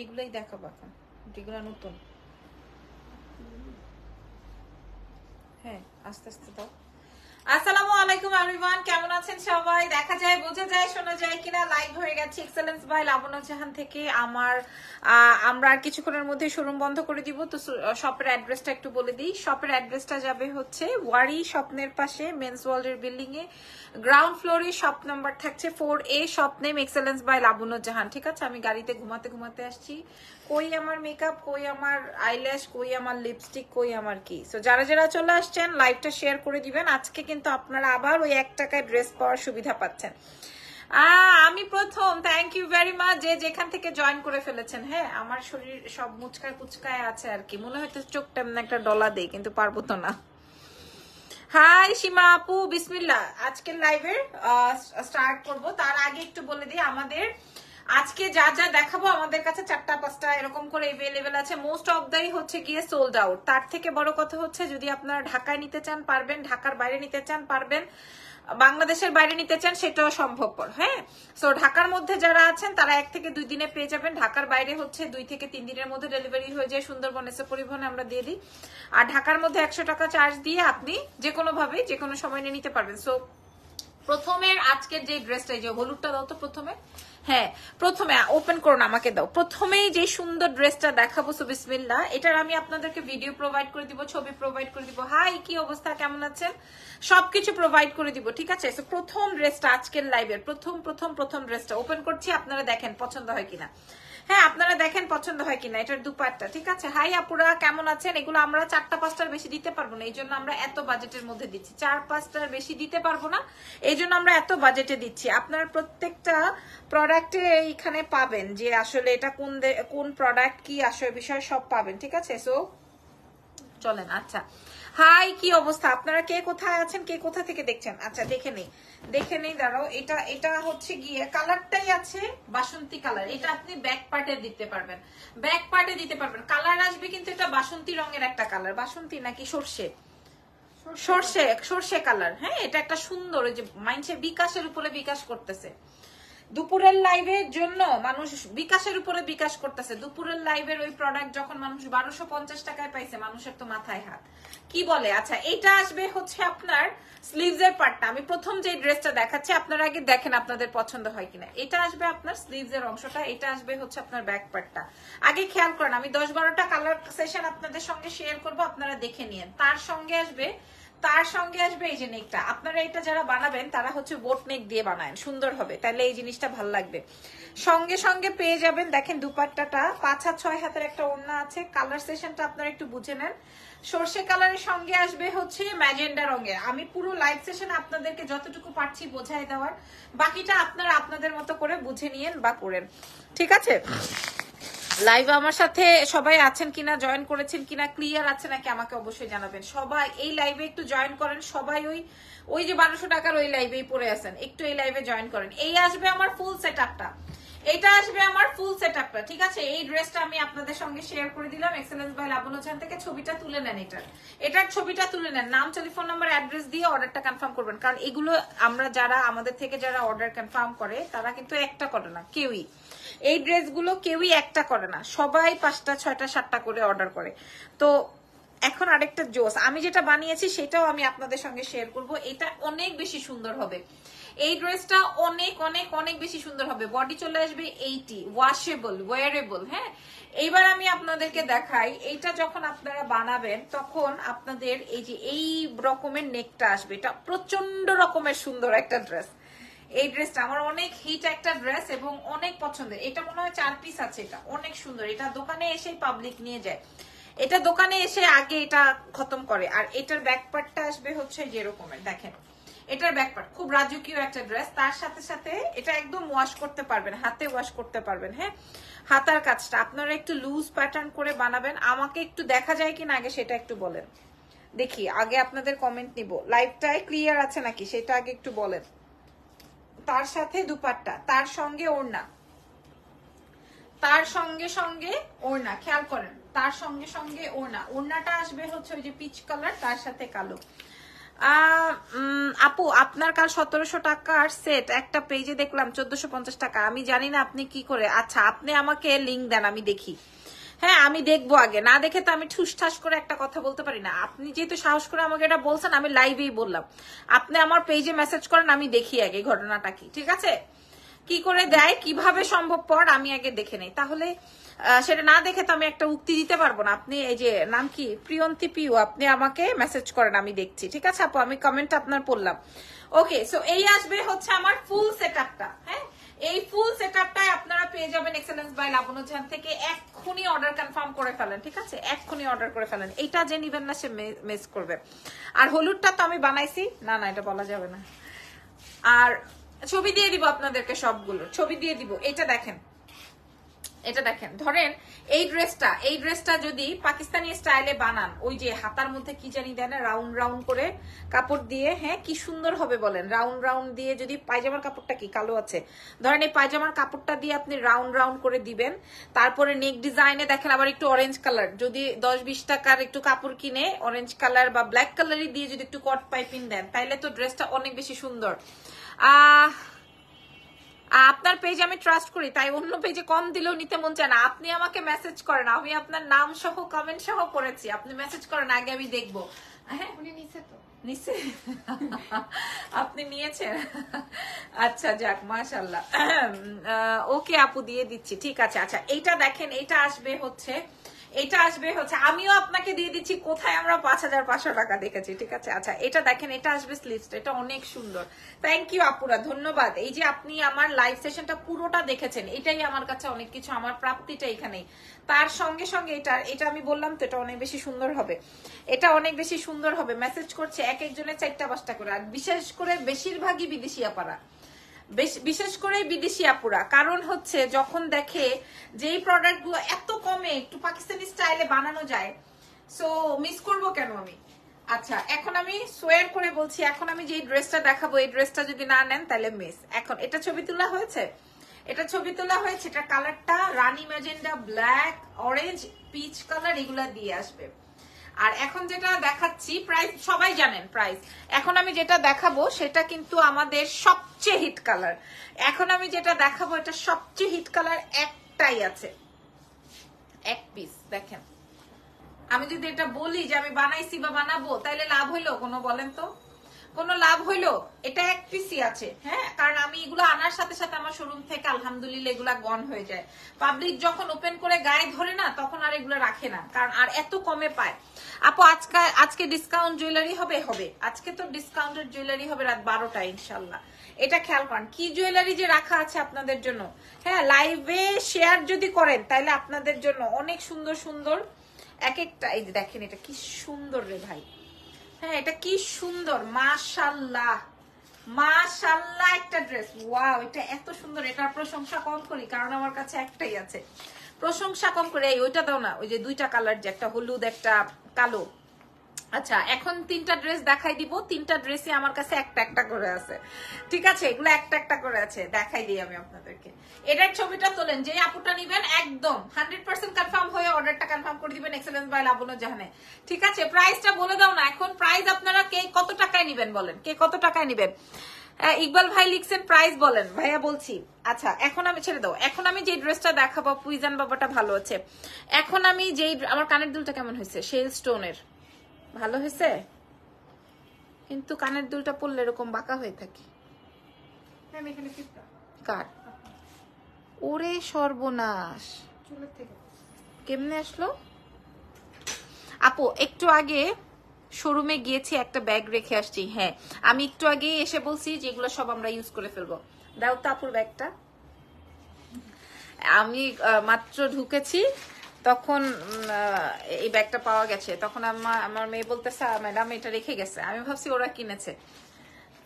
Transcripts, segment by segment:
এগুলোই দেখাবো এখন যেগুলো নতুন হ্যাঁ আস্তে আস্তে দাও আসসালামু আলাইকুম এভরিওয়ান কেমন আছেন সবাই দেখা যায় বোঝা যায় শোনা যায় কিনা লাইভ হয়ে গেছে এক্সেলেন্স ভাই লাবণ্য জাহান থেকে আমার আমরা আর কিছুক্ষণের মধ্যে শোরুম বন্ধ করে দিব তো শপের অ্যাড্রেসটা একটু বলে দিই শপের অ্যাড্রেসটা যাবে হচ্ছে ওয়ারি স্বপ্নের পাশে মেন্স ওয়ার্ল্ডের বিল্ডিং এ গ্রাউন্ড ফ্লোরে শপ নাম্বার থাকছে four A shop name excellence by Labonno Jahan ঠিক আছে আমি গাড়িতে ঘুমাতে ঘুমাতে আসছি কই আমার মেকআপ কই আমার আইল্যাশ কই আমার লিপস্টিক কই আমার কি সো যারা যারা চলে আসছেন লাইভটা শেয়ার করে দিবেন আজকে কিন্তু কিন্তু আপনারা আবার ওই এক টাকায় ড্রেস পাওয়ার সুবিধা পাচ্ছেন আমি প্রথম থ্যাংক ইউ ভেরি মাচ যে যেখান থেকে জয়েন করে ফেলেছেন হ্যাঁ আমার শরীর সব মুচকায় কুচকায় আছে আর কি মনে হয়তো চোখ টেমন একটা ডলা দেয় কিন্তু পারবো তো না হাই সীমা আপু বিসমিল্লা আজকের লাইভের স্টার্ট করব তার আগে একটু বলে দিই আমাদের আজকে যা যা দেখাবো আমাদের কাছে চারটা পাঁচটা এরকম করে এভেলেবেল আছে মোস্ট অফ দাই হচ্ছে গিয়ে সোল্ড আউট তার থেকে বড় কথা হচ্ছে যদি আপনারা ঢাকায় নিতে চান পারবেন ঢাকার বাইরে নিতে চান পারবেন বাংলাদেশের বাইরে নিতে চান সেটাও সম্ভবপর হ্যাঁ সো ঢাকার মধ্যে যারা আছেন তারা এক থেকে দুই দিনে পেয়ে যাবেন ঢাকার বাইরে হচ্ছে দুই থেকে তিন দিনের মধ্যে ডেলিভারি হয়ে যায় সুন্দরবন এসে পরিবহনে আমরা দিয়ে দিই আর ঢাকার মধ্যে একশো টাকা চার্জ দিয়ে আপনি যে কোনোভাবে যে কোনো সময় নিয়ে নিতে পারবেন সো প্রথমের আজকের যে ড্রেসটা যে হলুদটা দাও তো প্রথমে হ্যাঁ প্রথমে ওপেন করুন আমাকে দাও প্রথমেই যে সুন্দর ড্রেসটা দেখাবো সুবিসমিল্লা এটার আমি আপনাদেরকে ভিডিও প্রোভাইড করে দিব ছবি প্রোভাইড করে দিব হাই কি অবস্থা কেমন আছেন সবকিছু প্রোভাইড করে দিব ঠিক আছে প্রথম ড্রেসটা আজকের লাইভের প্রথম প্রথম প্রথম ড্রেসটা ওপেন করছি আপনারা দেখেন পছন্দ হয় কিনা হ্যাঁ আপনারা দেখেন পছন্দ হয় কিনা এটার দুপাটটা ঠিক আছে হাই আপুরা কেমন আছেন এগুলো আমরা চারটা পাঁচটার বেশি দিতে পারবো না এই জন্য আমরা এত বাজেটের মধ্যে দিচ্ছি চার পাঁচটার বেশি দিতে পারবো না এই জন্য আমরা এত বাজেটে দিচ্ছি আপনার প্রত্যেকটা প্রোডাক্টে এইখানে পাবেন যে আসলে এটা কোন কোন প্রোডাক্ট কি আসলে বিষয় সব পাবেন ঠিক আছে সো চলেন আচ্ছা হাই কি অবস্থা আপনারা কে কোথায় আছেন কে কোথা থেকে দেখছেন আচ্ছা দেখে নেই দেখে নেই দাঁড়াও এটা এটা হচ্ছে গিয়ে কালারটাই আছে বাসন্তী কালার এটা আপনি ব্যাক পার্টে দিতে পারবেন ব্যাক পার্টে দিতে পারবেন কালার আসবে কিন্তু এটা বাসন্তী রঙের একটা কালার বাসন্তী নাকি সর্ষে সর্ষে সর্ষে কালার হ্যাঁ এটা একটা সুন্দর ওই যে মাইন্ডসে বিকাশের উপরে বিকাশ করতেছে দুপুরের লাইভের জন্য মানুষ বিকাশের উপরে বিকাশ করতেছে দুপুরের লাইভের ওই প্রোডাক্ট যখন মানুষ বারোশো পঞ্চাশ টাকায় পাইছে মানুষের তো মাথায় হাত কি বলে আচ্ছা এটা আসবে হচ্ছে আপনার স্লিভস এর পার্টটা আমি প্রথম যে ড্রেসটা দেখাচ্ছি আপনারা আগে দেখেন আপনাদের পছন্দ হয় কিনা এটা আসবে আপনার স্লিভস এর অংশটা এটা আসবে হচ্ছে আপনার ব্যাক পার্টটা আগে খেয়াল করেন আমি দশ বারোটা কালার সেশন আপনাদের সঙ্গে শেয়ার করব আপনারা দেখে নিন তার সঙ্গে আসবে তার সঙ্গে আসবে এই যে নেকটা আপনারা এটা যারা বানাবেন তারা হচ্ছে বোট নেক দিয়ে বানায় সুন্দর হবে তাহলে এই জিনিসটা ভাল লাগবে সঙ্গে সঙ্গে পেয়ে যাবেন দেখেন দুপাট্টাটা পাঁচ হাত ছয় হাতের একটা ওড়না আছে কালার সেশনটা আপনারা একটু বুঝে নেন সর্ষে কালারের সঙ্গে আসবে হচ্ছে ম্যাজেন্ডা রঙে আমি পুরো লাইভ সেশন আপনাদেরকে যতটুকু পারছি বোঝাই দেওয়ার বাকিটা আপনারা আপনাদের মতো করে বুঝে নিয়েন বা করেন ঠিক আছে লাইভ আমার সাথে সবাই আছেন কিনা জয়েন করেছেন কিনা ক্লিয়ার আছে নাকি আমাকে অবশ্যই জানাবেন সবাই এই লাইভে একটু জয়েন করেন সবাই ওই ওই যে বারোশো টাকার ওই লাইভেই পড়ে আছেন একটু এই লাইভে জয়েন করেন এই আসবে আমার ফুল সেট আপটা এটা আসবে আমার ফুল সেট আপটা ঠিক আছে এই ড্রেসটা আমি আপনাদের সঙ্গে শেয়ার করে দিলাম এক্সেলেন্স বাই লাবণোজান থেকে ছবিটা তুলে নেন এটার এটার ছবিটা তুলে নেন নাম টেলিফোন নাম্বার অ্যাড্রেস দিয়ে অর্ডারটা কনফার্ম করবেন কারণ এগুলো আমরা যারা আমাদের থেকে যারা অর্ডার কনফার্ম করে তারা কিন্তু একটা করে না কেউই এই ড্রেসগুলো কেউই একটা করে না সবাই পাঁচটা ছয়টা সাতটা করে অর্ডার করে তো এখন আরেকটা জোস আমি যেটা বানিয়েছি সেটাও আমি আপনাদের সঙ্গে শেয়ার করব এটা অনেক বেশি সুন্দর হবে এই ড্রেসটা অনেক অনেক অনেক বেশি সুন্দর হবে বডি চলে আসবে এইটি ওয়াশেবল ওয়ারেবল হ্যাঁ এইবার আমি আপনাদেরকে দেখাই এইটা যখন আপনারা বানাবেন তখন আপনাদের এই যে এই রকমের নেকটা আসবে এটা প্রচন্ড রকমের সুন্দর একটা ড্রেস এই ড্রেসটা আমার অনেক হিট একটা ড্রেস এবং অনেক পছন্দের এটা মনে হয় চার পিস আছে এটা অনেক সুন্দর এটা দোকানে এসে পাবলিক নিয়ে যায় এটা দোকানে এসে আগে এটা খতম করে আর এটার ব্যাক পার্টটা আসবে হচ্ছে যেরকমের দেখেন এটার ব্যাকপার্ট খুব রাজকীয় একটা ড্রেস তার সাথে সাথে এটা একদম ওয়াশ করতে পারবেন হাতে ওয়াশ করতে পারবেন হ্যাঁ হাতার কাজটা আপনারা একটু লুজ প্যাটার্ন করে বানাবেন আমাকে একটু দেখা যায় কিনা আগে সেটা একটু বলেন দেখি আগে আপনাদের কমেন্ট নিব লাইফটায় ক্লিয়ার আছে নাকি সেটা আগে একটু বলেন তার সাথে দুপাট্টা তার সঙ্গে ওড়না তার সঙ্গে সঙ্গে ওড়না খেয়াল করেন তার সঙ্গে সঙ্গে ওড়না ওড়নাটা আসবে হচ্ছে ওই যে পিচ কালার তার সাথে কালো আপু আপনার কাল সতেরোশো টাকার সেট একটা পেজে দেখলাম চোদ্দশো পঞ্চাশ টাকা আমি জানি না আপনি কি করে আচ্ছা আপনি আমাকে লিঙ্ক দেন আমি দেখি হ্যাঁ আমি দেখবো আগে না দেখে তো আমি ঠুসঠাস করে একটা কথা বলতে পারি না আপনি যেহেতু সাহস করে আমাকে এটা বলছেন আমি লাইভেই বললাম আপনি আমার পেজে মেসেজ করেন আমি দেখি আগে ঘটনাটা কি ঠিক আছে কি করে দেয় কিভাবে সম্ভবপর আমি আগে দেখে নেই তাহলে সেটা না দেখে তো আমি একটা উক্তি দিতে পারবো না আপনি এই যে নাম কি প্রিয়ন্তি পিউ আপনি আমাকে মেসেজ করেন আমি দেখছি ঠিক আছে আপু আমি কমেন্ট আপনার পড়লাম ওকে সো এই আসবে হচ্ছে আমার ফুল সেট হ্যাঁ এই ফুল সেট আপনারা পেয়ে যাবেন এক্সেলেন্স বাই লাবনুজান থেকে এক্ষুনি অর্ডার কনফার্ম করে ফেলেন ঠিক আছে এক্ষুনি অর্ডার করে ফেলেন এটা যে নিবেন না সে মিস করবে আর হলুদটা তো আমি বানাইছি না না এটা বলা যাবে না আর ছবি দিয়ে দিব আপনাদেরকে সবগুলো ছবি দিয়ে দিব এটা দেখেন এটা দেখেন ধরেন এই ড্রেসটা এই ড্রেসটা যদি পাকিস্তানি স্টাইলে বানান ওই যে হাতার মধ্যে কি জানি দেন রাউন্ড রাউন্ড করে কাপড় দিয়ে হ্যাঁ কি সুন্দর হবে বলেন রাউন্ড রাউন্ড দিয়ে যদি পায়জামার কাপড়টা কি কালো আছে ধরেন এই পায়জামার কাপড়টা দিয়ে আপনি রাউন্ড রাউন্ড করে দিবেন তারপরে নেক ডিজাইনে দেখেন আবার একটু অরেঞ্জ কালার যদি দশ বিশ টাকার একটু কাপড় কিনে অরেঞ্জ কালার বা ব্ল্যাক কালারই দিয়ে যদি একটু কট পাইপিং দেন তাহলে তো ড্রেসটা অনেক বেশি সুন্দর আহ আপনার পেজ আমি ট্রাস্ট করি তাই অন্য পেজে কম দিলেও নিতে মন চায় না আপনি আমাকে মেসেজ করেন আমি আপনার নাম সহ কমেন্ট সহ করেছি আপনি মেসেজ করেন আগে আমি দেখবো হ্যাঁ উনি নিচে তো নিচে আপনি নিয়েছেন আচ্ছা যাক মাশাল্লাহ ওকে আপু দিয়ে দিচ্ছি ঠিক আছে আচ্ছা এইটা দেখেন এটা আসবে হচ্ছে এটা আসবে হচ্ছে আমিও আপনাকে দিয়ে দিচ্ছি কোথায় আমরা পাঁচ হাজার পাঁচশো টাকা দেখেছি ঠিক আছে আচ্ছা এটা দেখেন এটা আসবে স্লিপসটা এটা অনেক সুন্দর থ্যাংক ইউ আপুরা ধন্যবাদ এই যে আপনি আমার লাইভ সেশনটা পুরোটা দেখেছেন এটাই আমার কাছে অনেক কিছু আমার প্রাপ্তিটা এখানেই তার সঙ্গে সঙ্গে এটা এটা আমি বললাম তো এটা অনেক বেশি সুন্দর হবে এটা অনেক বেশি সুন্দর হবে মেসেজ করছে এক একজনের চারটা পাঁচটা করে আর বিশেষ করে বেশিরভাগই বিদেশি আপারা বিশেষ করে বিদেশি আপুরা কারণ হচ্ছে যখন দেখে যেই প্রোডাক্টগুলো এত কমে একটু পাকিস্তানি স্টাইলে বানানো যায় সো মিস করব কেন আমি আচ্ছা এখন আমি সোয়ার করে বলছি এখন আমি যে ড্রেসটা দেখাবো এই ড্রেসটা যদি না নেন তাহলে মিস এখন এটা ছবি তোলা হয়েছে এটা ছবি তোলা হয়েছে এটা কালারটা রানি magenta black orange peach colour এগুলো দিয়ে আসবে আর এখন যেটা দেখাচ্ছি প্রাইস সবাই জানেন প্রাইস এখন আমি যেটা দেখাবো সেটা কিন্তু আমাদের সব সবচেয়ে হিট কালার এখন আমি যেটা দেখাবো এটা সবচেয়ে হিট কালার একটাই আছে এক পিস দেখেন আমি যদি এটা বলি যে আমি বানাইছি বা বানাবো তাহলে লাভ হইলো কোনো বলেন তো কোনো লাভ হইলো এটা এক পিসি আছে হ্যাঁ কারণ আমি এগুলো আনার সাথে সাথে আমার শোরুম থেকে আলহামদুলিল্লাহ এগুলা গন হয়ে যায় পাবলিক যখন ওপেন করে গায়ে ধরে না তখন আর এগুলো রাখে না কারণ আর এত কমে পায় আপু আজকে আজকে ডিসকাউন্ট জুয়েলারি হবে হবে আজকে তো ডিসকাউন্টের জুয়েলারি হবে রাত বারোটা ইনশাল্লাহ এটা খেয়াল করেন কি জুয়েলারি যে রাখা আছে আপনাদের জন্য হ্যাঁ লাইভে শেয়ার যদি করেন তাহলে আপনাদের জন্য অনেক সুন্দর সুন্দর এক একটা এই যে দেখেন এটা কি সুন্দর রে ভাই হ্যাঁ এটা কি সুন্দর মাশাল্লাহ মাশাল্লাহ একটা ড্রেস ওয়াও এটা এত সুন্দর এটা প্রশংসা কম করি কারণ আমার কাছে একটাই আছে প্রশংসা কম করে এই ওইটা দাও না ওই যে দুইটা কালার যে একটা হলুদ একটা কালো আচ্ছা এখন তিনটা ড্রেস দেখাই দিব তিনটা ড্রেসই আমার কাছে একটা একটা করে আছে ঠিক আছে এগুলো একটা একটা করে আছে দেখাই দিই আমি আপনাদেরকে এটার ছবিটা তোলেন যে আপুটা নিবেন একদম হান্ড্রেড পার্সেন্ট কনফার্ম হয়ে অর্ডারটা কনফার্ম করে দিবেন এক্সেলেন্স বাই লাবুল জাহানে ঠিক আছে প্রাইসটা বলে দাও না এখন প্রাইস আপনারা কে কত টাকায় নিবেন বলেন কে কত টাকায় নিবেন ইকবাল ভাই লিখছেন প্রাইস বলেন ভাইয়া বলছি আচ্ছা এখন আমি ছেড়ে দাও এখন আমি যে ড্রেসটা দেখাবো পুইজান বাবাটা ভালো আছে এখন আমি যেই আমার কানের দুলটা কেমন হয়েছে শেল স্টোনের ভালো হয়েছে কিন্তু কানের দুলটা পড়লে এরকম বাঁকা হয়ে থাকে আচ্ছা। ওরে সর্বনাশ কেমনে আসলো আপু একটু আগে শোরুমে গিয়েছি একটা ব্যাগ রেখে আসছি হ্যাঁ আমি একটু আগে এসে বলছি যেগুলো সব আমরা ইউজ করে ফেলবো দাও তো আপুর ব্যাগটা আমি মাত্র ঢুকেছি তখন এই ব্যাগটা পাওয়া গেছে তখন আমার আমার মেয়ে বলতেছে ম্যাডাম এটা রেখে গেছে আমি ভাবছি ওরা কিনেছে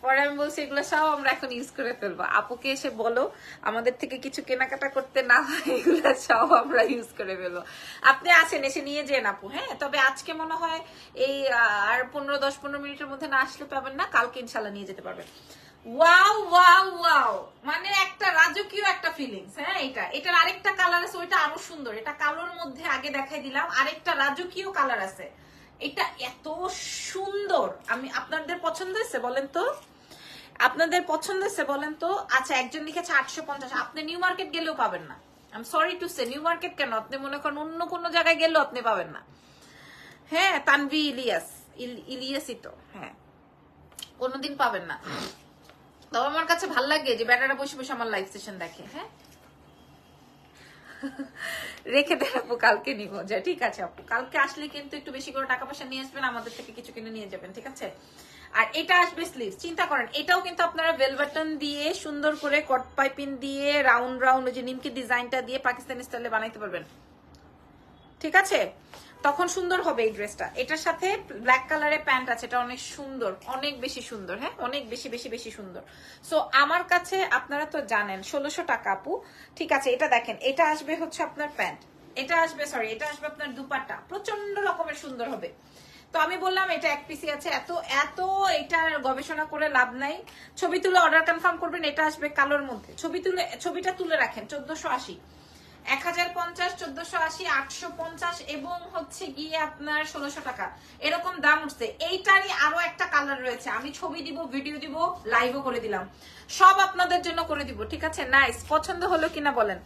পরে আমি বলছি এগুলো সব আমরা এখন ইউজ করে ফেলবো আপুকে এসে বলো আমাদের থেকে কিছু কেনাকাটা করতে না হয় এগুলো সব আমরা ইউজ করে ফেলবো আপনি আসেন এসে নিয়ে যেন আপু হ্যাঁ তবে আজকে মনে হয় এই আর পনেরো দশ পনেরো মিনিটের মধ্যে না আসলে পাবেন না কালকে ইনশাল্লাহ নিয়ে যেতে পারবেন ওয়াও ওয়াও ওয়াও মানে একটা রাজকীয় একটা ফিলিংস হ্যাঁ এটা এটার আরেকটা কালার আছে ওইটা আরো সুন্দর এটা কালোর মধ্যে আগে দেখাই দিলাম আরেকটা রাজকীয় কালার আছে এটা এত সুন্দর আমি আপনাদের পছন্দ হয়েছে বলেন তো আপনাদের পছন্দ হয়েছে বলেন তো আচ্ছা একজন লিখেছে আটশো পঞ্চাশ আপনি নিউ মার্কেট গেলেও পাবেন না আমি sorry to say New Market কেন আপনি মনে করেন অন্য কোনো জায়গায় গেলেও আপনি পাবেন না হ্যাঁ তানভি ইলিয়াস ইলিয়াসই তো হ্যাঁ কোনোদিন পাবেন না তবে আমার কাছে ভাল লাগে যে বেটারা বসে বসে আমার লাইভ সেশন দেখে হ্যাঁ রেখে দেন আপু কালকে নিব যা ঠিক আছে আপু কালকে আসলে কিন্তু একটু বেশি করে টাকা পয়সা নিয়ে আসবেন আমাদের থেকে কিছু কিনে নিয়ে যাবেন ঠিক আছে আর এটা আসবে স্লিভ চিন্তা করেন এটাও কিন্তু আপনারা ভেলভেটন দিয়ে সুন্দর করে কট পাইপিন দিয়ে রাউন্ড রাউন্ড ওই যে নিমকি ডিজাইনটা দিয়ে পাকিস্তানি স্টাইলে বানাইতে পারবেন ঠিক আছে তখন সুন্দর হবে এই ড্রেসটা এটার সাথে ব্ল্যাক কালারের প্যান্ট আছে এটা অনেক সুন্দর অনেক বেশি সুন্দর হ্যাঁ অনেক বেশি বেশি বেশি সুন্দর সো আমার কাছে আপনারা তো জানেন ষোলোশো টাকা আপু ঠিক আছে এটা দেখেন এটা আসবে হচ্ছে আপনার প্যান্ট এটা আসবে সরি এটা আসবে আপনার দুপাটা প্রচন্ড রকমের সুন্দর হবে তো আমি বললাম এটা এক পিসি আছে এত এত এটা গবেষণা করে লাভ নাই ছবি তুলে অর্ডার কনফার্ম করবেন এটা আসবে কালোর মধ্যে ছবি তুলে ছবিটা তুলে রাখেন চোদ্দশো আশি এক হাজার পঞ্চাশ চোদ্দশো আশি আটশো পঞ্চাশ এবং হচ্ছে গিয়ে আপনার ষোলোশো টাকা এরকম দাম উঠছে এইটারই আরো একটা কালার রয়েছে আমি ছবি দিব ভিডিও দিব লাইভও করে দিলাম সব আপনাদের জন্য করে দিব ঠিক আছে নাইস পছন্দ হলো কিনা বলেন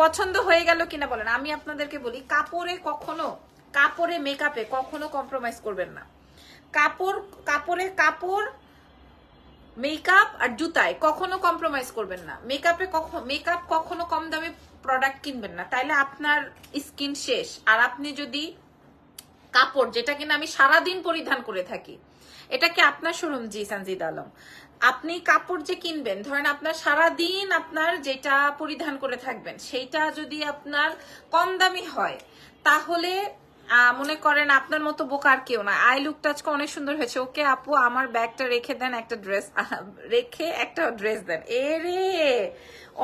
পছন্দ হয়ে গেল কিনা বলেন আমি আপনাদেরকে বলি কাপড়ে কখনো কাপড়ে মেকআপে কখনো কম্প্রোমাইজ করবেন না কাপড় কাপড়ে কাপড় মেকআপ আর জুতায় কখনো কম্প্রোমাইজ করবেন না মেকআপে কখন মেকআপ কখনো কম দামে প্রোডাক্ট কিনবেন না তাইলে আপনার স্কিন শেষ আর আপনি যদি কাপড় যেটা কিনা আমি সারাদিন পরিধান করে থাকি এটা কি আপনার শুনুন জি সানজিদ আলম আপনি কাপড় যে কিনবেন ধরেন আপনার সারা দিন আপনার যেটা পরিধান করে থাকবেন সেইটা যদি আপনার কম দামি হয় তাহলে মনে করেন আপনার মতো বোকার কেউ না আই লুকটা আজকে অনেক সুন্দর হয়েছে ওকে আপু আমার ব্যাগটা রেখে দেন একটা ড্রেস রেখে একটা ড্রেস দেন এ রে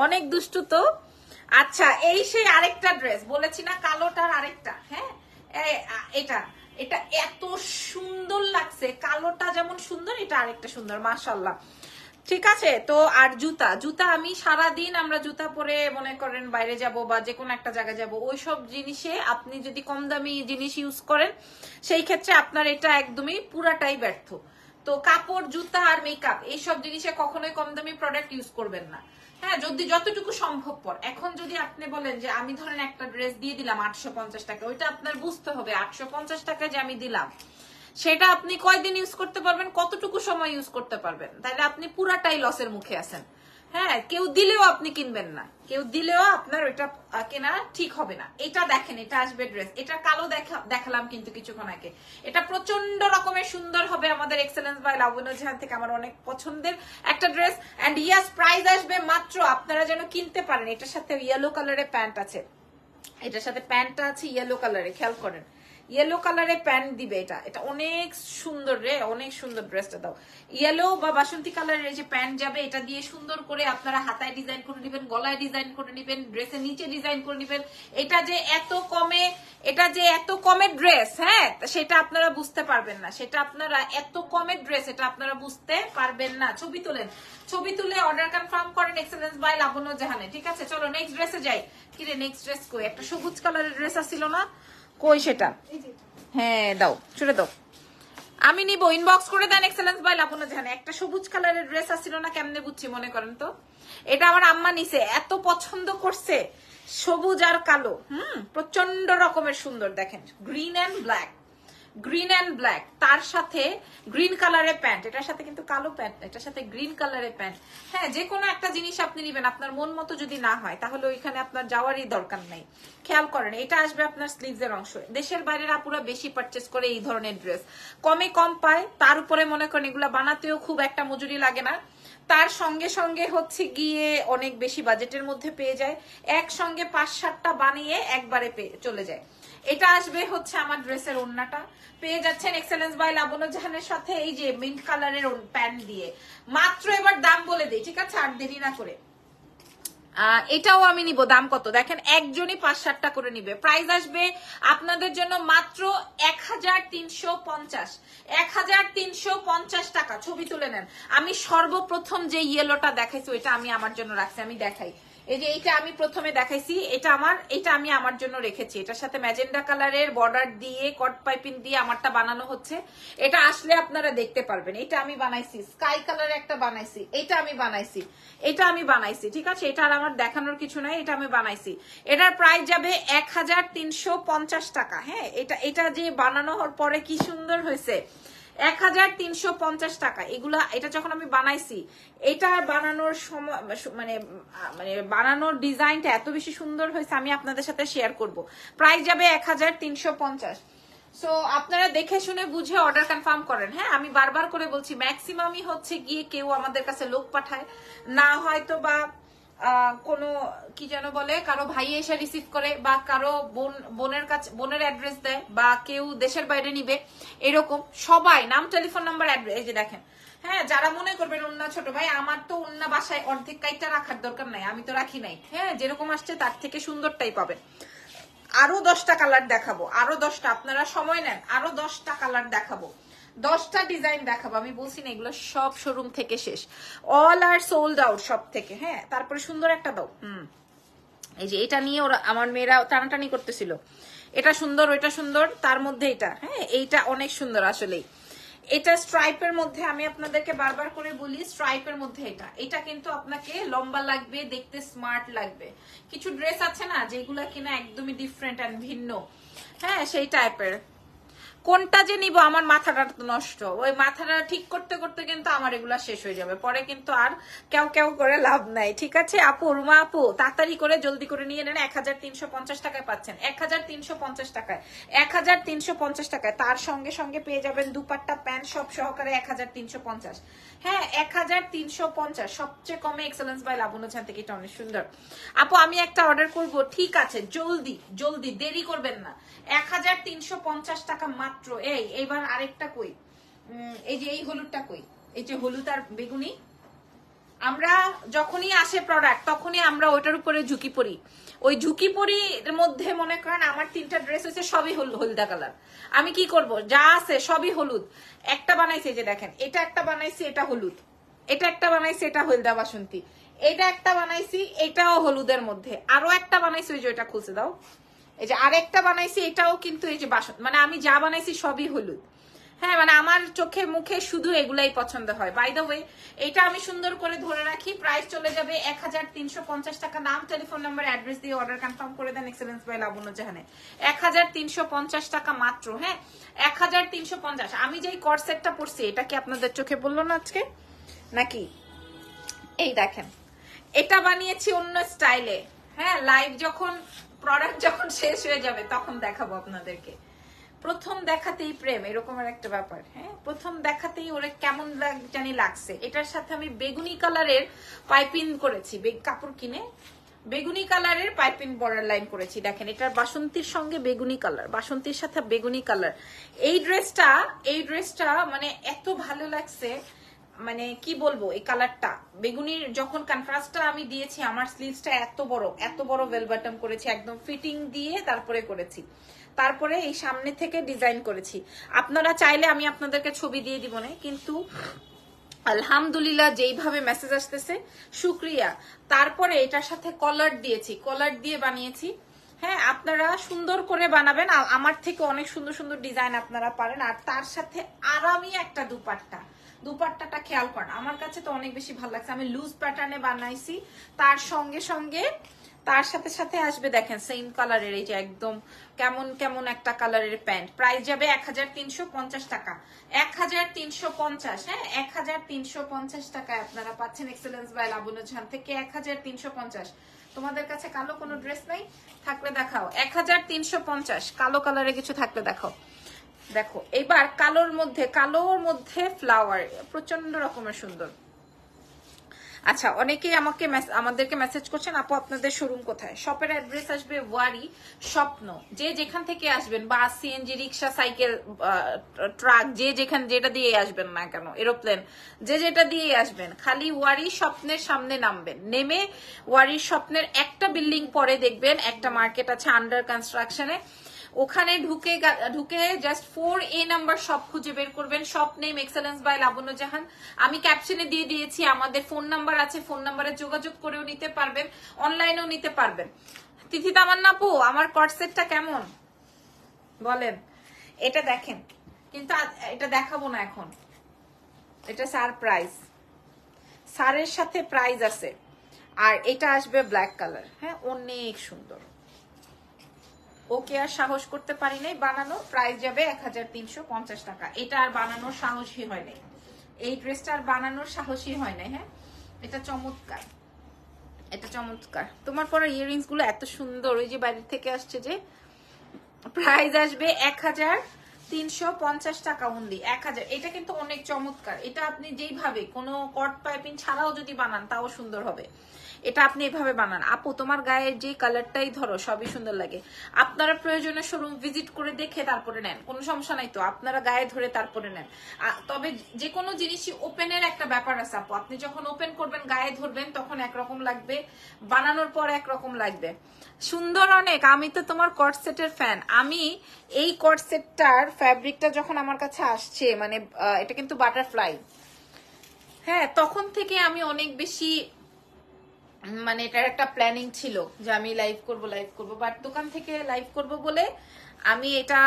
অনেক দুষ্টু তো আচ্ছা এই সেই আরেকটা ড্রেস বলেছি না কালোটার আরেকটা হ্যাঁ এটা এটা এত সুন্দর লাগছে কালোটা যেমন সুন্দর এটা আরেকটা সুন্দর মাসাল্লাহ ঠিক আছে তো আর জুতা জুতা আমি সারা দিন আমরা জুতা পরে মনে করেন বাইরে যাব বা যে কোনো একটা জায়গায় যাব ওই সব জিনিসে আপনি যদি কম দামি জিনিস ইউজ করেন সেই ক্ষেত্রে আপনার এটা একদমই পুরাটাই ব্যর্থ তো কাপড় জুতা আর মেকআপ এইসব জিনিসে কখনোই কম দামি প্রোডাক্ট ইউজ করবেন না হ্যাঁ যদি যতটুকু সম্ভব পর এখন যদি আপনি বলেন যে আমি ধরেন একটা ড্রেস দিয়ে দিলাম আটশো পঞ্চাশ টাকা ওইটা আপনার বুঝতে হবে আটশো পঞ্চাশ টাকা যে আমি দিলাম সেটা আপনি কয়দিন ইউজ করতে পারবেন কতটুকু সময় ইউজ করতে পারবেন তাহলে আপনি পুরাটাই লসের মুখে আছেন হ্যাঁ কেউ দিলেও আপনি কিনবেন না কেউ দিলেও আপনার ওইটা কেনা ঠিক হবে না এটা দেখেন এটা আসবে ড্রেস এটা কালো দেখালাম কিন্তু কিছুক্ষণ আগে এটা প্রচন্ড রকমের সুন্দর হবে আমাদের এক্সেলেন্স বাই লাবণ্য জাহান থেকে আমার অনেক পছন্দের একটা ড্রেস অ্যান্ড ইয়াস প্রাইস আসবে মাত্র আপনারা যেন কিনতে পারেন এটার সাথে ইয়েলো কালারের প্যান্ট আছে এটার সাথে প্যান্টটা আছে ইয়েলো কালারে খেয়াল করেন ইয়েলো কালারে প্যান্ট দিবে এটা এটা অনেক সুন্দর রে অনেক সুন্দর ড্রেসটা দাও ইয়েলো বা বাসন্তী কালারের যে প্যান্ট যাবে এটা দিয়ে সুন্দর করে আপনারা হাতায় ডিজাইন করে নেবেন গলায় ডিজাইন করে নেবেন ড্রেসের নিচে ডিজাইন করে নেবেন এটা যে এত কমে এটা যে এত কমে ড্রেস হ্যাঁ সেটা আপনারা বুঝতে পারবেন না সেটা আপনারা এত কমে ড্রেস এটা আপনারা বুঝতে পারবেন না ছবি তুলেন ছবি তুলে অর্ডার কনফার্ম করেন এক্সেলেন্স বাই লাবণ্য জাহানে ঠিক আছে চলো নেক্সট ড্রেসে যাই কিরে নেক্সট ড্রেস কই একটা সবুজ কালারের ড্রেস আসছিল না কই সেটা হ্যাঁ দাও ছুটে দাও আমি নিব ইনবক্স করে দেন এক্সেলেন্স ভাই লাপুনা জানে একটা সবুজ কালারের ড্রেস আসছিল না কেমনে বুঝছি মনে করেন তো এটা আমার আম্মা নিছে এত পছন্দ করছে সবুজ আর কালো হুম প্রচন্ড রকমের সুন্দর দেখেন green and black green and black তার সাথে গ্রিন কালারের প্যান্ট এটার সাথে কিন্তু কালো প্যান্ট এটার সাথে গ্রিন কালারের প্যান্ট হ্যাঁ যে কোনো একটা জিনিস আপনি নেবেন আপনার মন মতো যদি না হয় তাহলে ওইখানে আপনার যাওয়ারই দরকার নাই খেয়াল করেন এটা আসবে আপনার স্লিভসের অংশ দেশের বাইরে আপুরা বেশি পারচেস করে এই ধরনের ড্রেস কমে কম পায় তার উপরে মনে করেন এগুলো বানাতেও খুব একটা মজুরি লাগে না তার সঙ্গে সঙ্গে হচ্ছে গিয়ে অনেক বেশি বাজেটের মধ্যে পেয়ে যায় একসঙ্গে পাঁচ সাতটা বানিয়ে একবারে চলে যায় এটা আসবে হচ্ছে আমার ড্রেসের ওন্নাটা পেয়ে যাচ্ছেন এক্সেলেন্স বাই লাবণ্য জাহানের সাথে এই যে মিন্ট কালারের প্যান্ট দিয়ে মাত্র এবার দাম বলে দিই ঠিক আছে আর দেরি না করে এটাও আমি নিব দাম কত দেখেন একজনই পাঁচ ষাটটা করে নিবে প্রাইস আসবে আপনাদের জন্য মাত্র এক হাজার তিনশো পঞ্চাশ এক হাজার তিনশো পঞ্চাশ টাকা ছবি তুলে নেন আমি সর্বপ্রথম যে ইয়েলোটা দেখাইছি ওইটা আমি আমার জন্য রাখছি আমি দেখাই এই যে এইটা আমি প্রথমে দেখাইছি এটা আমার এটা আমি আমার জন্য রেখেছি এটার সাথে ম্যাজেন্ডা কালারের বর্ডার দিয়ে কট পাইপিং দিয়ে আমারটা বানানো হচ্ছে এটা আসলে আপনারা দেখতে পারবেন এটা আমি বানাইছি স্কাই কালারের একটা বানাইছি এটা আমি বানাইছি এটা আমি বানাইছি ঠিক আছে এটা আর আমার দেখানোর কিছু নাই এটা আমি বানাইছি এটার প্রাইস যাবে এক টাকা হ্যাঁ এটা এটা যে বানানো হওয়ার পরে কি সুন্দর হয়েছে এক হাজার তিনশো পঞ্চাশ টাকা এগুলা এটা যখন আমি বানাইছি এটা বানানোর সময় মানে মানে বানানোর ডিজাইনটা এত বেশি সুন্দর হয়েছে আমি আপনাদের সাথে শেয়ার করব প্রাইস যাবে এক হাজার তিনশো পঞ্চাশ সো আপনারা দেখে শুনে বুঝে অর্ডার কনফার্ম করেন হ্যাঁ আমি বারবার করে বলছি ম্যাক্সিমামই হচ্ছে গিয়ে কেউ আমাদের কাছে লোক পাঠায় না হয়তো বা কোনো কি যেন বলে কারো ভাই এসে রিসিভ করে বা কারো বোন বোনের কাছে বোনের অ্যাড্রেস দেয় বা কেউ দেশের বাইরে নিবে এরকম সবাই নাম টেলিফোন নাম্বার এই যে দেখেন হ্যাঁ যারা মনে করবেন অন্য ছোট ভাই আমার তো অন্য বাসায় অর্ধেক কাইটা রাখার দরকার নাই আমি তো রাখি নাই হ্যাঁ যেরকম আসছে তার থেকে সুন্দরটাই পাবেন আরো দশটা কালার দেখাবো আরো দশটা আপনারা সময় নেন আরো দশটা কালার দেখাবো দশটা ডিজাইন দেখাবো আমি বলছি না এগুলো সব শোরুম থেকে শেষ অল আর সোল্ড আউট সব থেকে হ্যাঁ তারপরে সুন্দর একটা দাও হম এই যে এটা নিয়ে ওরা আমার মেয়েরা টানাটানি করতেছিল এটা সুন্দর ওইটা সুন্দর তার মধ্যে এটা হ্যাঁ এইটা অনেক সুন্দর আসলেই এটা স্ট্রাইপের মধ্যে আমি আপনাদেরকে বারবার করে বলি স্ট্রাইপের মধ্যে এটা এটা কিন্তু আপনাকে লম্বা লাগবে দেখতে স্মার্ট লাগবে কিছু ড্রেস আছে না যেগুলো কিনা একদমই ডিফারেন্ট অ্যান্ড ভিন্ন হ্যাঁ সেই টাইপের কোনটা যে নিব আমার মাথাটা নষ্ট ওই মাথাটা ঠিক করতে করতে কিন্তু আমার এগুলা শেষ হয়ে যাবে পরে কিন্তু আর কেউ কেউ করে লাভ নাই ঠিক আছে আপু রুমা আপু তাড়াতাড়ি করে জলদি করে নিয়ে নেন এক হাজার তিনশো পঞ্চাশ টাকায় পাচ্ছেন এক হাজার তিনশো পঞ্চাশ টাকায় এক হাজার তিনশো পঞ্চাশ টাকায় তার সঙ্গে সঙ্গে পেয়ে যাবেন দুপাট্টা প্যান্ট সব সহকারে এক হাজার তিনশো পঞ্চাশ হ্যাঁ এক হাজার তিনশো পঞ্চাশ সবচেয়ে কমে এক্সেলেন্স বাই লাভ ওখান থেকে এটা অনেক সুন্দর আপু আমি একটা অর্ডার করব ঠিক আছে জলদি জলদি দেরি করবেন না এক হাজার তিনশো পঞ্চাশ টাকা মাত্র এই এইবার আরেকটা কই এই যে এই হলুদটা কই এই যে হলুদ আর বেগুনি আমরা যখনই আসে প্রোডাক্ট তখনই আমরা ওটার উপরে ঝুঁকি পড়ি ওই ঝুঁকি পড়ির মধ্যে মনে করেন আমার তিনটা ড্রেস হয়েছে সবই হলদা কালার আমি কি করব যা আছে সবই হলুদ একটা বানাইছি যে দেখেন এটা একটা বানাইছি এটা হলুদ এটা একটা বানাইছি এটা হলদা বাসন্তী এটা একটা বানাইছি এটাও হলুদের মধ্যে আরো একটা বানাইছি ওই যে ওইটা খুঁজে দাও এই যে আরেকটা বানাইছি এটাও কিন্তু এই যে বাসন মানে আমি যা বানাইছি সবই হলুদ হ্যাঁ মানে আমার চোখে মুখে শুধু এগুলাই পছন্দ হয় বাই দা ওয়ে এটা আমি সুন্দর করে ধরে রাখি প্রাইস চলে যাবে এক হাজার তিনশো পঞ্চাশ টাকা নাম টেলিফোন নাম্বার অ্যাড্রেস দিয়ে অর্ডার কনফার্ম করে দেন এক্সেলেন্স ভাই লাবণ্য জাহানে এক হাজার তিনশো পঞ্চাশ টাকা মাত্র হ্যাঁ এক হাজার তিনশো পঞ্চাশ আমি যেই কর্সেটটা পড়ছি এটা কি আপনাদের চোখে বললো না আজকে নাকি এই দেখেন এটা বানিয়েছি অন্য স্টাইলে হ্যাঁ লাইভ যখন প্রোডাক্ট যখন শেষ হয়ে যাবে তখন দেখাবো আপনাদেরকে প্রথম দেখাতেই প্রেম এরকমের একটা ব্যাপার হ্যাঁ প্রথম দেখাতেই ওরে কেমন জানি লাগছে এটার সাথে আমি বেগুনি কালারের পাইপিং করেছি কাপড় কিনে বেগুনি কালারের পাইপিং বর্ডার লাইন করেছি দেখেন এটার বাসন্তীর সঙ্গে বেগুনি কালার বাসন্তীর সাথে বেগুনি কালার এই ড্রেসটা এই ড্রেসটা মানে এত ভালো লাগছে মানে কি বলবো এই কালারটা বেগুনির যখন কনফ্রাস্টটা আমি দিয়েছি আমার স্লিভসটা এত বড় এত বড় বাটম করেছি একদম ফিটিং দিয়ে তারপরে করেছি তারপরে এই সামনে থেকে ডিজাইন করেছি আপনারা চাইলে আমি আপনাদেরকে ছবি দিয়ে দিব না কিন্তু আলহামদুলিল্লাহ যেইভাবে মেসেজ আসতেছে শুক্রিয়া তারপরে এটার সাথে কলার দিয়েছি কলার দিয়ে বানিয়েছি হ্যাঁ আপনারা সুন্দর করে বানাবেন আমার থেকে অনেক সুন্দর সুন্দর ডিজাইন আপনারা পারেন আর তার সাথে আরামই একটা দুপাট্টা দুপাট্টাটা খেয়াল করেন আমার কাছে তো অনেক বেশি ভালো লাগছে আমি লুজ প্যাটার্নে বানাইছি তার সঙ্গে সঙ্গে তার সাথে সাথে আসবে দেখেন সেম কালারের এই যে একদম কেমন কেমন একটা কালারের প্যান্ট প্রাইস যাবে এক টাকা এক হাজার তিনশো পঞ্চাশ হ্যাঁ এক হাজার তিনশো পঞ্চাশ টাকায় আপনারা পাচ্ছেন এক্সেলেন্স বাই ঝান থেকে এক হাজার তিনশো পঞ্চাশ তোমাদের কাছে কালো কোনো ড্রেস নাই থাকলে দেখাও এক হাজার তিনশো পঞ্চাশ কালো কালারে কিছু থাকলে দেখাও দেখো এবার কালোর মধ্যে কালোর মধ্যে ফ্লাওয়ার প্রচন্ড রকমের সুন্দর আচ্ছা অনেকেই আমাকে আমাদেরকে মেসেজ করছেন আপু আপনাদের শোরুম কোথায় শপের অ্যাড্রেস আসবে ওয়ারি স্বপ্ন যে যেখান থেকে আসবেন বা সিএনজি রিক্সা সাইকেল ট্রাক যে যেখান যেটা দিয়ে আসবেন না কেন এরোপ্লেন যে যেটা দিয়ে আসবেন খালি ওয়ারি স্বপ্নের সামনে নামবেন নেমে ওয়ারি স্বপ্নের একটা বিল্ডিং পরে দেখবেন একটা মার্কেট আছে আন্ডার কনস্ট্রাকশনে ওখানে ঢুকে ঢুকে জাস্ট ফোর এ নাম্বার সব খুঁজে বের করবেন সব name excellence by Labonno Jahan আমি ক্যাপশনে দিয়ে দিয়েছি আমাদের ফোন নাম্বার আছে ফোন নাম্বারে যোগাযোগ করেও নিতে পারবেন অনলাইনেও নিতে পারবেন তিথি না পো আমার কটসেটটা কেমন বলেন এটা দেখেন কিন্তু এটা দেখাবো না এখন এটা প্রাইস সারের সাথে প্রাইজ আছে আর এটা আসবে ব্ল্যাক কালার হ্যাঁ অনেক সুন্দর ওকে আর সাহস করতে পারি নাই বানানো প্রাইস যাবে এক টাকা এটা আর বানানোর সাহসই হয় নাই এই ড্রেসটা আর বানানোর সাহসই হয় নাই হ্যাঁ এটা চমৎকার এটা চমৎকার তোমার পরে ইয়াররিংস গুলো এত সুন্দর ওই যে বাড়ির থেকে আসছে যে প্রাইস আসবে এক হাজার তিনশো পঞ্চাশ টাকা অনলি এক হাজার এটা কিন্তু অনেক চমৎকার এটা আপনি যেইভাবে কোনো কট পাইপিং ছাড়াও যদি বানান তাও সুন্দর হবে এটা আপনি এভাবে বানান আপু তোমার গায়ের যে কালারটাই ধরো সবই সুন্দর লাগে আপনারা প্রয়োজনে শোরুম ভিজিট করে দেখে তারপরে নেন কোনো সমস্যা নাই তো আপনারা গায়ে ধরে তারপরে নেন তবে যে কোনো জিনিসই ওপেনের একটা ব্যাপার আছে আপু আপনি যখন ওপেন করবেন গায়ে ধরবেন তখন একরকম লাগবে বানানোর পর একরকম লাগবে সুন্দর অনেক আমি তো তোমার সেটের ফ্যান আমি এই সেটটার ফ্যাব্রিকটা যখন আমার কাছে আসছে মানে এটা কিন্তু বাটারফ্লাই হ্যাঁ তখন থেকে আমি অনেক বেশি মানে এটার একটা প্ল্যানিং ছিল যে আমি লাইভ করব লাইভ করব বাট দোকান থেকে লাইভ করব বলে আমি এটা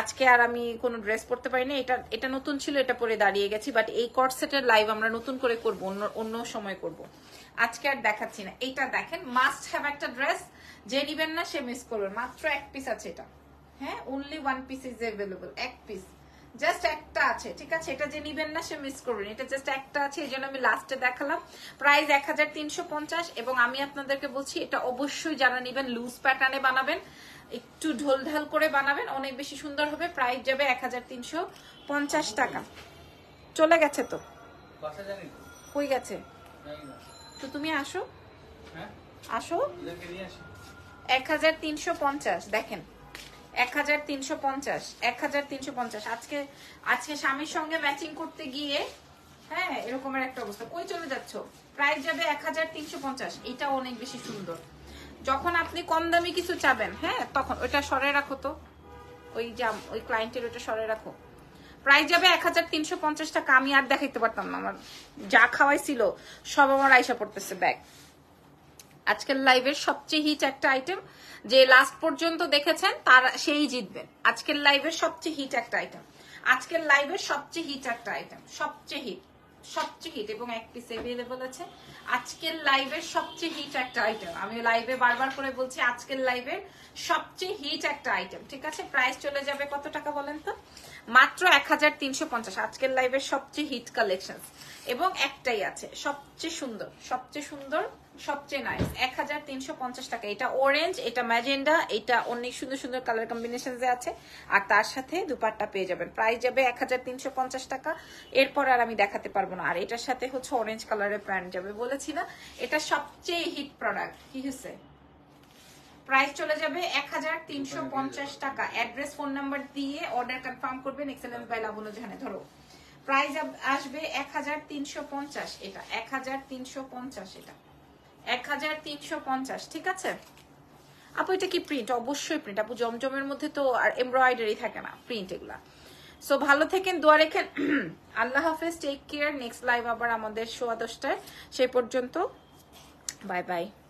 আজকে আর আমি কোনো ড্রেস পরতে পারি না এটা এটা নতুন ছিল এটা পরে দাঁড়িয়ে গেছি বাট এই কট লাইভ আমরা নতুন করে করব অন্য অন্য সময় করব আজকে আর দেখাচ্ছি না এটা দেখেন মাস্ট হ্যাভ একটা ড্রেস যে নিবেন না সে মিস করবে মাত্র এক পিস আছে এটা হ্যাঁ only one piece is available এক পিস জাস্ট একটা আছে ঠিক আছে এটা যে নিবেন না সে মিস করবেন এটা জাস্ট একটা আছে এই জন্য আমি লাস্টে দেখালাম প্রাইস এক এবং আমি আপনাদেরকে বলছি এটা অবশ্যই যারা নিবেন লুজ প্যাটার্নে বানাবেন একটু ঢোলঢাল করে বানাবেন অনেক বেশি সুন্দর হবে প্রাইস যাবে এক টাকা চলে গেছে তো হয়ে গেছে তো তুমি আসো হ্যাঁ? আসো এক দেখেন এক হাজার তিনশো পঞ্চাশ এক হাজার তিনশো পঞ্চাশ আজকে আজকে স্বামীর সঙ্গে ম্যাচিং করতে গিয়ে হ্যাঁ এরকমের একটা অবস্থা কই চলে যাচ্ছ প্রাইস যাবে এক হাজার তিনশো পঞ্চাশ এটা অনেক বেশি সুন্দর যখন আপনি কম দামি কিছু চাবেন হ্যাঁ তখন ওইটা সরে রাখো তো ওই জাম ওই ক্লায়েন্টের ওইটা সরে রাখো প্রাইস যাবে এক হাজার তিনশো পঞ্চাশ টাকা আমি আর দেখাইতে পারতাম না আমার যা খাওয়াই ছিল সব আমার আইসা পড়তেছে ব্যাগ আজকের লাইভের সবচেয়ে হিট একটা আইটেম যে লাস্ট পর্যন্ত দেখেছেন তার সেই জিতবেন আজকের লাইভের সবচেয়ে হিট একটা আইটেম আজকের লাইভের সবচেয়ে হিট একটা আইটেম সবচেয়ে হিট সবচেয়ে হিট এবং এক পিস এভেলেবল আছে আজকের লাইভের সবচেয়ে হিট একটা আইটেম আমি লাইভে বারবার করে বলছি আজকের লাইভের সবচেয়ে হিট একটা আইটেম ঠিক আছে প্রাইস চলে যাবে কত টাকা বলেন তো মাত্র এক হাজার তিনশো পঞ্চাশ আজকের লাইভের সবচেয়ে হিট কালেকশন এবং একটাই আছে সবচেয়ে সুন্দর সবচেয়ে সুন্দর সবচেয়ে নাইস এক হাজার তিনশো পঞ্চাশ টাকা এটা অরেঞ্জ এটা ম্যাজেন্ডা এটা অনেক সুন্দর সুন্দর কালার কম্বিনেশন আছে আর তার সাথে দুপাট্টা পেয়ে যাবেন প্রাইস যাবে এক হাজার তিনশো পঞ্চাশ টাকা এরপর আর আমি দেখাতে পারবো না আর এটার সাথে হচ্ছে অরেঞ্জ কালারের প্যান্ট যাবে বলেছি না এটা সবচেয়ে হিট প্রোডাক্ট কি হয়েছে প্রাইস চলে যাবে এক হাজার তিনশো পঞ্চাশ টাকা অ্যাড্রেস ফোন নাম্বার দিয়ে অর্ডার কনফার্ম করবেন এক্সেলেন্স বাই লাবণ্য জাহানে ধরো প্রাইস আসবে এক হাজার তিনশো পঞ্চাশ এটা এক হাজার তিনশো পঞ্চাশ এটা এক হাজার তিনশো পঞ্চাশ ঠিক আছে আপু এটা কি প্রিন্ট অবশ্যই প্রিন্ট আপু জমজমের মধ্যে তো আর এমব্রয়ডারি থাকে না প্রিন্ট এগুলা সো ভালো থেকেন দোয়া রেখেন আল্লাহ হাফেজ টেক কেয়ার নেক্সট লাইভ আবার আমাদের সোয়া দশটায় সেই পর্যন্ত বাই বাই